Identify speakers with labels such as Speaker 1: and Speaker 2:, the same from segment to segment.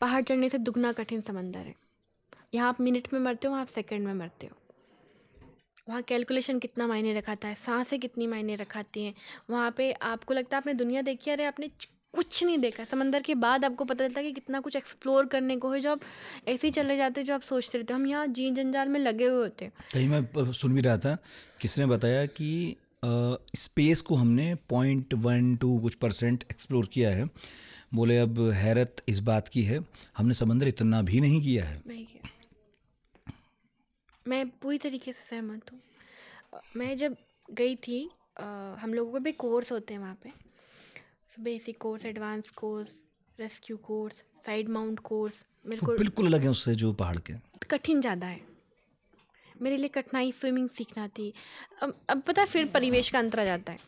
Speaker 1: पहाड़ चढ़ने से दुगना कठिन समंदर है यहाँ आप मिनट में मरते हो वहाँ आप सेकंड में मरते हो वहाँ कैलकुलेशन कितना मायने रखाता है सांसें कितनी मायने रखाती हैं वहाँ पे आपको लगता है आपने दुनिया देखी अरे आपने कुछ नहीं देखा समंदर के बाद आपको पता चलता है कि कितना कुछ एक्सप्लोर करने को है जो आप ऐसे ही चले जाते जो आप सोचते रहते हम यहाँ जीन जंजाल में लगे हुए होते हैं कहीं मैं सुन भी रहा था किसने बताया कि स्पेस को हमने पॉइंट वन टू कुछ परसेंट एक्सप्लोर किया है बोले अब हैरत इस बात की है हमने समंदर इतना भी नहीं किया है मैं पूरी तरीके से सहमत हूँ मैं जब गई थी आ, हम लोगों के भी कोर्स होते हैं वहाँ पे basic course advanced course rescue course side mount course मेरे को बिल्कुल अलग है उससे जो पहाड़ के कठिन ज़्यादा है मेरे लिए कठिनाई स्विमिंग सीखना थी अब अब पता फिर परिवेश का अंतर आ जाता है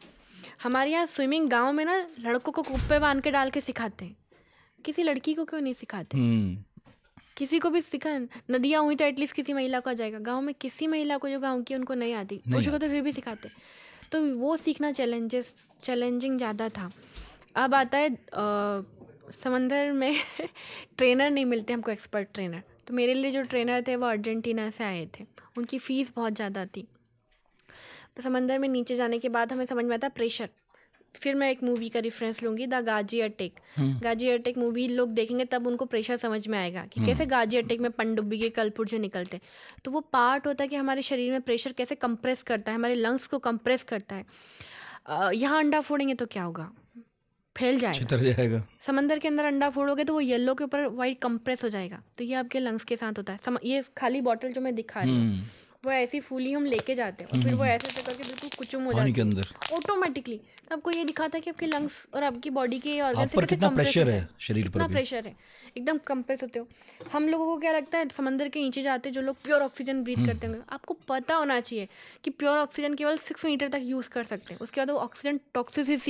Speaker 1: हमारे यहाँ स्विमिंग गाँव में ना लड़कों को कुप्पे बांध के डाल के सिखाते हैं किसी लड़की को क्यों नहीं सिखाते हम्म। किसी को भी सिखा नदियाँ हुई तो एटलीस्ट किसी महिला को आ जाएगा गाँव में किसी महिला को जो गाँव की उनको नहीं आती पुरुषों को तो फिर भी सिखाते तो वो सीखना चैलेंजेस चैलेंजिंग ज़्यादा था अब आता है समंदर में ट्रेनर नहीं मिलते हमको एक्सपर्ट ट्रेनर तो मेरे लिए जो ट्रेनर थे वो अर्जेंटीना से आए थे उनकी फ़ीस बहुत ज़्यादा थी समंदर में नीचे जाने के बाद हमें समझ में आता है प्रेशर फिर मैं एक मूवी का रेफरेंस लूंगी the Ghazi attack Ghazi attack movie लोग देखेंगे तब उनको प्रेशर समझ में आएगा कि हम्म। कैसे गाजी अटेक में पनडुब्बी के कलपुर्जे निकलते तो वो पार्ट होता है कि हमारे शरीर में प्रेशर कैसे कंप्रेस करता है हमारे लंग्स को कंप्रेस करता है यहाँ अंडा फोड़ेंगे तो क्या होगा फैल जाएगा जाएगा समंदर के अंदर अंडा फोड़ोगे तो वो येलो के ऊपर वाइट कंप्रेस हो जाएगा तो ये आपके लंग्स के साथ होता है ये खाली बॉटल जो मैं दिखा रही हूँ हम्म। वो ऐसी फूली हम लेके जाते हैं और हम्म, फिर हम्म, वो हम्म। ऐसे ऐसे करके बिल्कुल कुचुम हो जाती के अंदर ऑटोमेटिकली तो आपको ये दिखाता है कि आपके लंग्स और आपकी बॉडी के ऑर्गन से कितना प्रेशर है शरीर पर कितना प्रेशर है एकदम कंप्रेस होते हो हम लोगों को क्या लगता है समंदर के नीचे जाते हैं जो लोग प्योर ऑक्सीजन ब्रीथ करते हैं आपको पता होना चाहिए कि प्योर ऑक्सीजन केवल सिक्स मीटर तक यूज़ कर सकते हैं उसके बाद वो ऑक्सीजन टॉक्सिस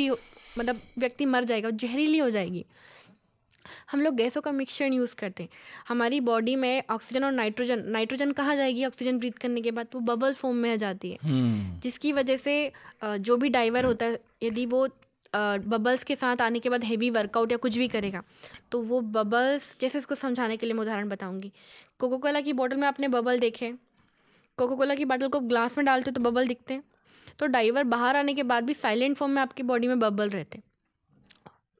Speaker 1: मतलब व्यक्ति मर जाएगा जहरीली हो जाएगी हम लोग गैसों का मिक्सचर यूज़ करते हैं हमारी बॉडी में ऑक्सीजन और नाइट्रोजन नाइट्रोजन कहाँ जाएगी ऑक्सीजन ब्रीथ करने के बाद वो बबल फॉर्म में आ जाती है hmm. जिसकी वजह से जो भी डाइवर होता है यदि वो बबल्स के साथ आने के बाद हैवी वर्कआउट या कुछ भी करेगा तो वो बबल्स जैसे इसको समझाने के लिए मैं उदाहरण बताऊँगी कोको कोला की बॉटल में आपने बबल देखे कोको कोला की बॉटल को ग्लास में डालते तो बबल दिखते हैं तो डाइवर बाहर आने के बाद भी साइलेंट फॉर्म में आपकी बॉडी में बबल रहते हैं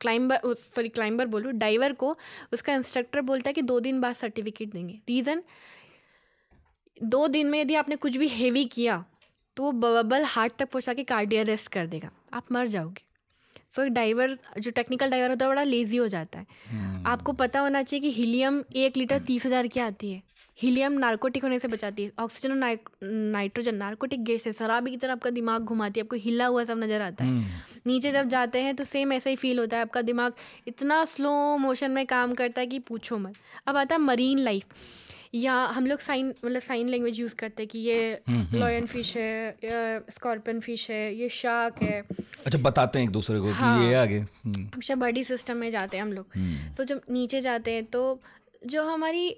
Speaker 1: क्लाइंबर सॉरी क्लाइंबर बोलूँ डाइवर को उसका इंस्ट्रक्टर बोलता है कि दो दिन बाद सर्टिफिकेट देंगे रीज़न दो दिन में यदि आपने कुछ भी हेवी किया तो वो बबल हार्ट तक पहुँचा के कार्डियर रेस्ट कर देगा आप मर जाओगे सो डाइवर जो टेक्निकल डाइवर होता है बड़ा लेजी हो जाता है hmm. आपको पता होना चाहिए कि हीलियम एक लीटर तीस हज़ार की आती है हीलियम नार्कोटिक होने से बचाती है ऑक्सीजन और नाइट्रोजन नार्कोटिक गैस है शराबी की तरह आपका दिमाग घुमाती है आपको हिला हुआ सब नज़र आता है hmm. नीचे जब जाते हैं तो सेम ऐसा ही फील होता है आपका दिमाग इतना स्लो मोशन में काम करता है कि पूछो मत अब आता है मरीन लाइफ या हम लोग साइन मतलब साइन लैंग्वेज यूज़ करते हैं कि ये लॉयन हम्म, फिश हम्म। है स्कॉर्पियन फिश है ये शार्क है अच्छा बताते हैं एक दूसरे को हाँ, कि ये आगे हमेशा बॉडी सिस्टम में जाते हैं हम लोग सो हम्म। so, जब नीचे जाते हैं तो जो हमारी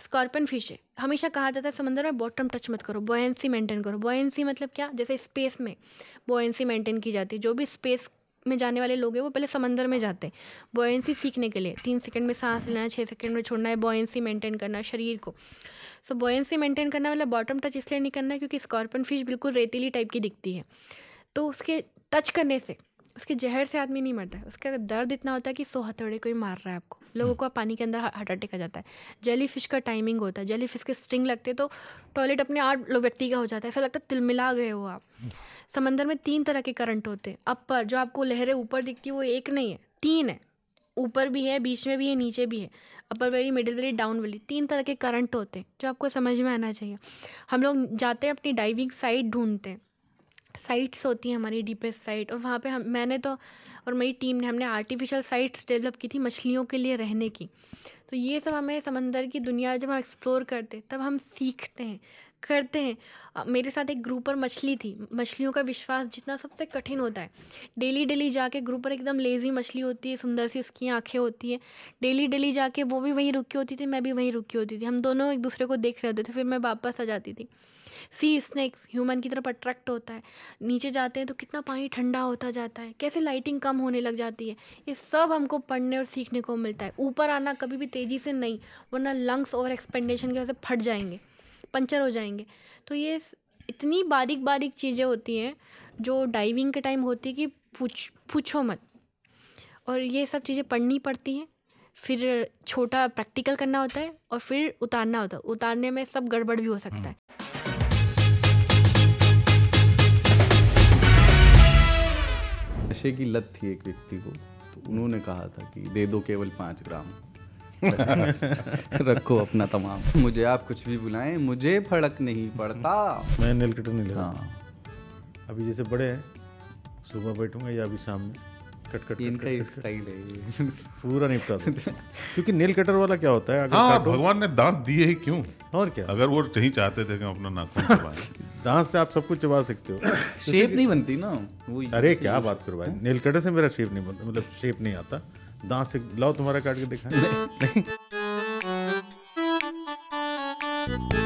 Speaker 1: स्कॉर्पियन फिश है हमेशा कहा जाता है समंदर में बॉटम टच मत करो बॉयंसी मेंटेन करो बॉयंसी मतलब क्या जैसे स्पेस में बॉयंसी मेंटेन की जाती है जो भी स्पेस में जाने वाले लोग हैं वो पहले समंदर में जाते हैं बॉयंसी सीखने के लिए तीन सेकंड में सांस लेना छः सेकंड में छोड़ना है बॉयंसी मेंटेन करना शरीर को सो बॉयंसी मेंटेन करना मतलब बॉटम टच इसलिए नहीं करना क्योंकि स्कॉर्पियन फिश बिल्कुल रेतीली टाइप की दिखती है तो उसके टच करने से उसके जहर से आदमी नहीं मरता है उसका दर्द इतना होता है कि सो हथौड़े को ही मार रहा है आपको लोगों हम्म। को पानी के अंदर हार्ट अटैक आ जाता है जेली फिश का टाइमिंग होता है जेली फिश के स्ट्रिंग लगते तो टॉयलेट अपने आप व्यक्ति का हो जाता है ऐसा लगता है तिलमिला गए हो आप समंदर में तीन तरह के करंट होते हैं अपर जो आपको लहरें ऊपर दिखती है वो एक नहीं है तीन है ऊपर भी है बीच में भी है नीचे भी है upper valley middle valley down valley तीन तरह के करंट होते हैं जो आपको समझ में आना चाहिए हम लोग जाते हैं अपनी डाइविंग साइट ढूंढते हैं साइट्स होती हैं हमारी डीपेस्ट साइट और वहाँ पे हम मैंने तो और मेरी टीम ने हमने आर्टिफिशियल साइट्स डेवलप की थी मछलियों के लिए रहने की तो ये सब हमें समंदर की दुनिया जब हम एक्सप्लोर करते तब हम सीखते हैं करते हैं मेरे साथ एक ग्रुप पर मछली थी मछलियों का विश्वास जितना सबसे कठिन होता है डेली डेली जाके ग्रुप पर एकदम लेज़ी मछली होती है सुंदर सी उसकी आंखें होती है डेली डेली जाके वो भी वहीं रुकी होती थी मैं भी वहीं रुकी होती थी हम दोनों एक दूसरे को देख रहे होते थे फिर मैं वापस आ जाती थी सी स्नैक्स ह्यूमन की तरफ अट्रैक्ट होता है नीचे जाते हैं तो कितना पानी ठंडा होता जाता है कैसे लाइटिंग कम होने लग जाती है ये सब हमको पढ़ने और सीखने को मिलता है ऊपर आना कभी भी तेज़ी से नहीं वरना लंग्स ओवर एक्सपेंडेशन की वजह से फट जाएंगे पंचर हो जाएंगे तो ये इतनी बारीक बारीक चीज़ें होती हैं जो डाइविंग के टाइम होती है कि पूछ पूछो मत और ये सब चीज़ें पढ़नी पड़ती हैं फिर छोटा प्रैक्टिकल करना होता है और फिर उतारना होता है उतारने में सब गड़बड़ भी हो सकता है नशे की लत थी एक व्यक्ति को तो उन्होंने कहा था कि दे दो केवल पाँच ग्राम रखो अपना तमाम मुझे आप कुछ भी बुलाएं मुझे फर्क नहीं पड़ता मैं नेल कटर नहीं लगा हाँ अभी जैसे बड़े हैं सुबह बैठूंगा या अभी शाम में कट कट इनका एक स्टाइल है पूरा निपटा क्योंकि नेल कटर वाला क्या होता है अगर हाँ, भगवान ने दांत दिए ही क्यों और क्या अगर वो नहीं चाहते थे कि अपना नाक दांत से आप सब कुछ चबा सकते हो शेप नहीं बनती ना वो अरे क्या बात करवाए हाँ? नेल कटर से मेरा शेप नहीं बनता मतलब शेप नहीं आता दांत से लाओ तुम्हारा काट के दिखा नहीं, नहीं।